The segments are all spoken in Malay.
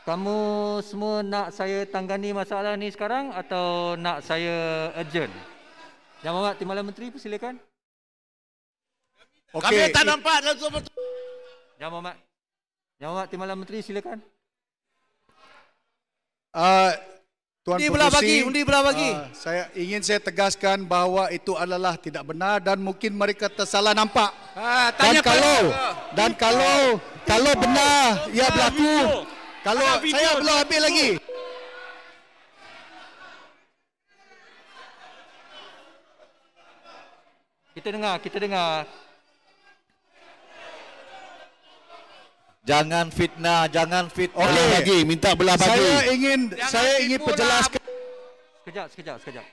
Kamu semua nak saya tangani masalah ni sekarang atau nak saya urgent? Yang Mohd Timbalan Menteri silakan. Okay. Kami tak nampak dan semua betul. Yang Mohd. Yang Mohd Timbalan Menteri silakan. Uh, Tuan undi belah bagi, undi bela bagi. Uh, saya ingin saya tegaskan bahawa itu adalah tidak benar dan mungkin mereka tersalah nampak. Ha, dan kalau, kalau dan kalau kalau benar ia berlaku, kalau ada saya belum habis lagi. Kita dengar, kita dengar. Jangan fitnah, jangan fitnah okay. lagi, minta belah bagi. Saya ingin jangan saya ingin perjelaskan. Sekejap, sekejap, sekejap.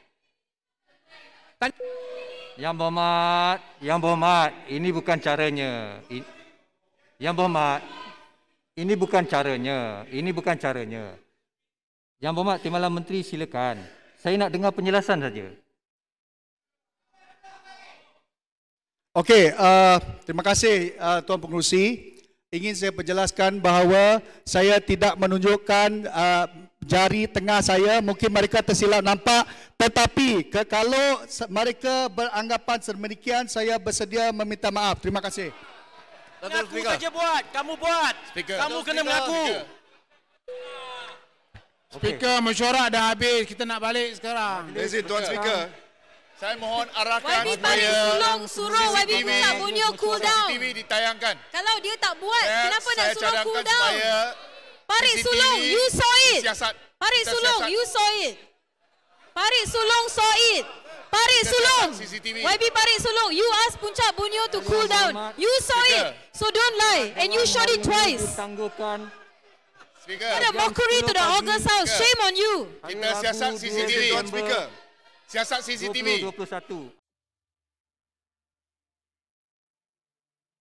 Yang berhormat, yang berhormat, ini bukan caranya. Yang berhormat, ini bukan caranya. Ini bukan caranya. Yang berhormat Timbalan Menteri silakan. Saya nak dengar penjelasan saja. Okey, uh, terima kasih uh, Tuan Pengurusi. Ingin saya perjelaskan bahawa saya tidak menunjukkan uh, jari tengah saya. Mungkin mereka tersilap nampak. Tetapi ke, kalau mereka beranggapan sedemikian, saya bersedia meminta maaf. Terima kasih. Mengaku saja buat. Kamu buat. Speaker. Kamu kena mengaku. Speaker, mesyuarat dah habis. Kita nak balik sekarang. Is it, Tuan Speaker? Saya mohon arahkan YB supaya long suruh YB TV, tak bunyi cool down. TV ditayangkan. Kalau dia tak buat, saya, kenapa saya nak suruh cool down? Parik CCTV Sulung, you saw it. Siasat. Sulung, you saw it. Parik Sulung saw it. Parik Sulung. CCTV. YB Parik Sulung, you ask Puncak Bunyo to cool down. You saw it. So don't lie, jangan and you shot it twice. Speaker. What a mockery to the August House. Shame on you. Kita siasat CCTV. Speaker. Siasat CCTV. 2021.